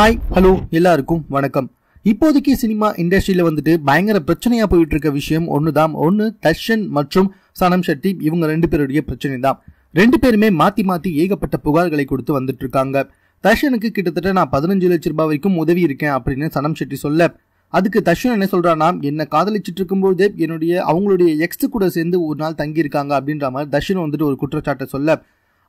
hi hello எல்லாருக்கும் வணக்கம் இப்போதைக்கு சினிமா இண்டஸ்ட்ரியில் வந்துட்டு பயங்கர பிரச்சனையாக போயிட்டு இருக்க விஷயம் ஒன்று தான் ஒன்று தர்ஷன் மற்றும் சனம் ஷெட்டி இவங்க ரெண்டு பேருடைய பிரச்சனை தான் ரெண்டு பேருமே மாற்றி மாற்றி ஏகப்பட்ட புகார்களை கொடுத்து வந்துட்டு இருக்காங்க தர்ஷனுக்கு கிட்டத்தட்ட நான் பதினஞ்சு லட்சம் ரூபாய் வரைக்கும் உதவி இருக்கேன் அப்படின்னு சனம் ஷெட்டி சொல்ல அதுக்கு தர்ஷன் என்ன சொல்கிறான்னா என்னை காதலிச்சிட்டு இருக்கும்போது என்னுடைய அவங்களுடைய எக்ஸ் கூட சேர்ந்து ஒரு நாள் தங்கியிருக்காங்க அப்படின்ற மாதிரி தர்ஷன் வந்துட்டு ஒரு குற்றச்சாட்டை சொல்ல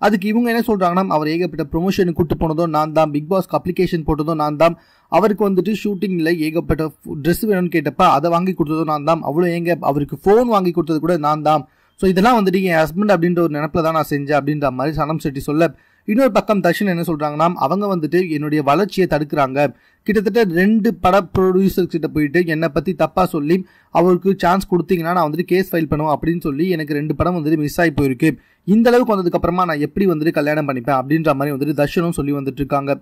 அதுக்கு இவங்க என்ன சொல்கிறாங்கன்னா அவர் ஏகப்பட்ட ப்ரொமோஷன் கூட்டு போனதோ நான் தான் பிக் பாஸ்க்கு அப்ளிகேஷன் போட்டதோ நான் தான் அவருக்கு வந்துட்டு ஷூட்டிங்கில் ஏகப்பட்ட ட்ரெஸ் வேணும்னு கேட்டப்ப அதை வாங்கி கொடுத்ததோ நான் தான் அவ்வளோ ஏங்க அவருக்கு ஃபோன் வாங்கி கொடுத்தது கூட நான் தான் ஸோ இதெல்லாம் வந்துட்டு என் ஹஸ்பண்ட் அப்படின்ற ஒரு நினப்பில் தான் நான் செஞ்சேன் அப்படின்ற மாதிரி சனம் செட்டி சொல்ல இன்னொரு பக்கம் தர்ஷன் என்ன சொல்கிறாங்கன்னா அவங்க வந்துட்டு என்னுடைய வளர்ச்சியை தடுக்கிறாங்க கிட்டத்தட்ட ரெண்டு பட ப்ரொடியூசர்ஸ் கிட்ட போயிட்டு என்னை பற்றி தப்பாக சொல்லி அவருக்கு சான்ஸ் கொடுத்தீங்கன்னா நான் வந்துட்டு கேஸ் ஃபைல் பண்ணுவோம் அப்படின்னு சொல்லி எனக்கு ரெண்டு படம் வந்துட்டு மிஸ் ஆகி போயிருக்கு இந்த அளவுக்கு வந்ததுக்கப்புறமா நான் எப்படி வந்துட்டு கல்யாணம் பண்ணிப்பேன் அப்படின்ற மாதிரி வந்துட்டு தர்ஷனும் சொல்லி வந்துட்டு இருக்காங்க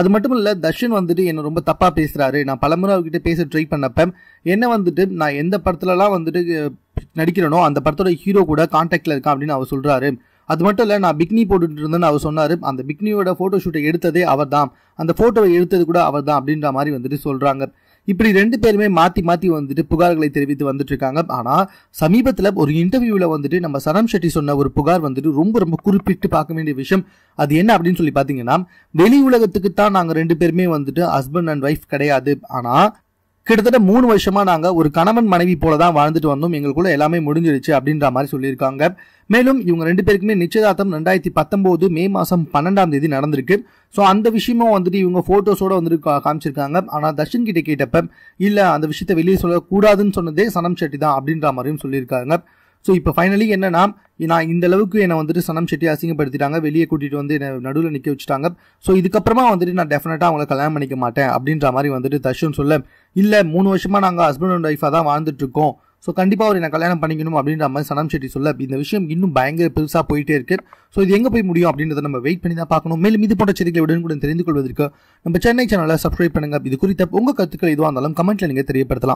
அது மட்டும் இல்லை தர்ஷன் வந்துட்டு என்னை ரொம்ப தப்பாக பேசுகிறாரு நான் பலமுறை அவர்கிட்ட பேச ட்ரை பண்ணப்ப என்ன வந்துட்டு நான் எந்த படத்துலலாம் வந்துட்டு நடிக்கிறேனோ அந்த படத்தோட ஹீரோ கூட கான்டாக்டில் இருக்கான் அப்படின்னு அவர் சொல்கிறாரு அது மட்டும் இல்லை நான் பிக்னி போட்டுட்டு இருந்தேன்னு அவர் சொன்னார் அந்த பிக்னியோட ஃபோட்டோ ஷூட்டை எடுத்ததே அவர் தான் அந்த ஃபோட்டோவை எடுத்தது கூட அவர் தான் அப்படின்ற மாதிரி வந்துட்டு சொல்கிறாங்க இப்படி ரெண்டு பேருமே மாற்றி மாற்றி வந்துட்டு புகார்களை தெரிவித்து வந்துட்டு இருக்காங்க ஆனால் சமீபத்தில் ஒரு இன்டர்வியூவில் வந்துட்டு நம்ம சரம் ஷெட்டி சொன்ன ஒரு புகார் வந்துட்டு ரொம்ப ரொம்ப குறிப்பிட்டு பார்க்க வேண்டிய விஷயம் அது என்ன அப்படின்னு சொல்லி பார்த்தீங்கன்னா வெளி உலகத்துக்கு தான் நாங்கள் ரெண்டு பேருமே வந்துட்டு ஹஸ்பண்ட் அண்ட் ஒய்ஃப் கிடையாது ஆனால் கிட்டத்தட்ட மூணு வருஷமா நாங்க ஒரு கணவன் மனைவி போலதான் தான் வாழ்ந்துட்டு வந்தோம் எங்களுக்குள்ள எல்லாமே முடிஞ்சிருச்சு அப்படின்ற மாதிரி சொல்லியிருக்காங்க மேலும் இவங்க ரெண்டு பேருக்குமே நிச்சயதார்த்தம் ரெண்டாயிரத்தி பத்தொம்போது மே மாதம் பன்னெண்டாம் தேதி நடந்திருக்கு ஸோ அந்த விஷயமும் வந்துட்டு இவங்க ஃபோட்டோஸோட வந்துட்டு காமிச்சிருக்காங்க ஆனால் தர்ஷன் கிட்ட கேட்டப்ப இல்லை அந்த விஷயத்த வெளியே சொல்லக்கூடாதுன்னு சொன்னதே சனம் செட்டி தான் அப்படின்ற மாதிரியும் சொல்லியிருக்காங்க ஸோ இப்போ ஃபைனலி என்னன்னா நான் இந்த அளவுக்கு என்னை வந்துட்டு சனம் செட்டி அசிங்கப்படுத்திட்டாங்க வெளியே கூட்டிகிட்டு வந்து என்னை நடுவில் நிற்க வச்சுட்டாங்க ஸோ இதுக்கப்புறமா வந்துட்டு நான் டெஃபினட்டாக அவங்கள கல்யாணம் பண்ணிக்க மாட்டேன் அப்படின்ற மாதிரி வந்துட்டு தர்ஷன் சொல்ல இல்லை மூணு வருஷமாக நாங்கள் ஹஸ்பண்ட் அண்ட் ஒய்ஃபாக தான் இருக்கோம் ஸோ கண்டிப்பாக அவர் என்ன கல்யாணம் பண்ணிக்கணும் அப்படின்ற மாதிரி சனம் செட்டி சொல்ல இந்த விஷயம் இன்னும் பயங்கர பெருசாக போயிட்டே இருக்கு ஸோ இது எங்கே போய் முடியும் அப்படின்றத நம்ம வெயிட் பண்ணி தான் பார்க்கணும் மேலும் இது போன்ற செய்திகளை உடனுக்குடன் தெரிந்து கொள்வதற்கு நம்ம சென்னை சேனலை சப்ஸ்கிரைப் பண்ணுங்க இது குறித்த உங்கள் கருத்துக்கள் எதுவாக இருந்தாலும் கமெண்ட்டில் நீங்கள் தெரியப்படுத்தலாம்